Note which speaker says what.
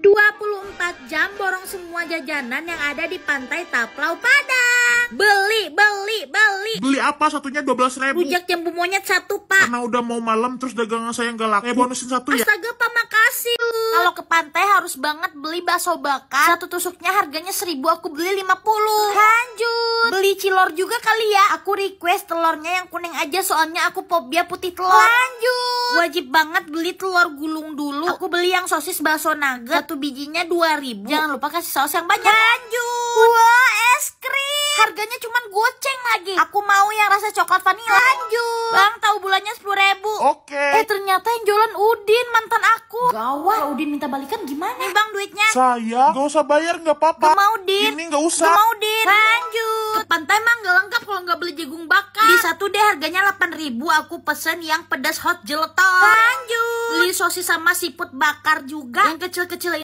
Speaker 1: 24 jam borong semua jajanan yang ada di Pantai Taplau Padang. Beli beli. Beli apa satunya 12 ribu? Rujak jambu monyet satu, Pak. Karena udah mau malam terus dagangan saya nggak laku. Eh, bonusin satu ya. Astaga, Pak, makasih. Kalau ke pantai harus banget beli bakso bakar. Satu tusuknya harganya seribu, aku beli 50. Lanjut. Beli cilor juga kali ya. Aku request telurnya yang kuning aja soalnya aku fobia putih telur. Lanjut. Wajib banget beli telur gulung dulu. Aku beli yang sosis bakso naga. Satu bijinya 2000. Jangan lupa kasih saus yang banyak. Lanjut. Wah, harganya cuma goceng lagi. Aku mau yang rasa coklat vanila. Lanjut. Bang, tahu bulannya sepuluh ribu. Oke. Okay. Eh, ternyata yang jualan Udin, mantan aku. Gawat. Kalau Udin minta balikan gimana? Nih bang duitnya. Saya? Gak usah bayar, gak apa-apa. mau, Din. Ini gak usah. Gak mau, Din. Lanjut. Ke pantai mah gak lengkap kalau gak beli jagung bakar. Di satu deh harganya delapan ribu. Aku pesen yang pedas hot jelotol. Lanjut. Beli sosis sama siput bakar juga. Yang kecil-kecil